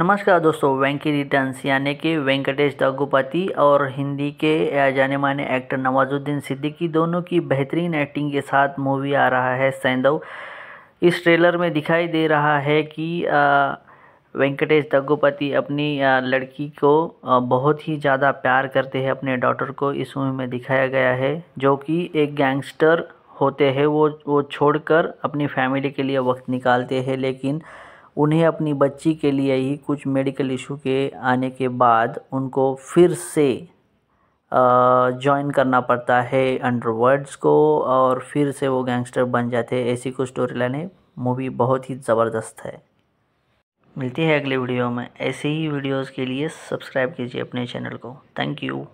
नमस्कार दोस्तों वेंकी रिटर्न्स यानी कि वेंकटेश दग्गुपति और हिंदी के जाने माने एक्टर नवाजुद्दीन सिद्दीकी दोनों की बेहतरीन एक्टिंग के साथ मूवी आ रहा है सैंदव इस ट्रेलर में दिखाई दे रहा है कि वेंकटेश दग्गुपति अपनी लड़की को बहुत ही ज़्यादा प्यार करते हैं अपने डॉटर को इस मूवी में दिखाया गया है जो कि एक गैंगस्टर होते हैं वो वो छोड़कर अपनी फैमिली के लिए वक्त निकालते हैं लेकिन उन्हें अपनी बच्ची के लिए ही कुछ मेडिकल इशू के आने के बाद उनको फिर से जॉइन करना पड़ता है अंडरवर्ड्स को और फिर से वो गैंगस्टर बन जाते हैं ऐसी कुछ स्टोरी लाइन है मूवी बहुत ही ज़बरदस्त है मिलती है अगले वीडियो में ऐसे ही वीडियोस के लिए सब्सक्राइब कीजिए अपने चैनल को थैंक यू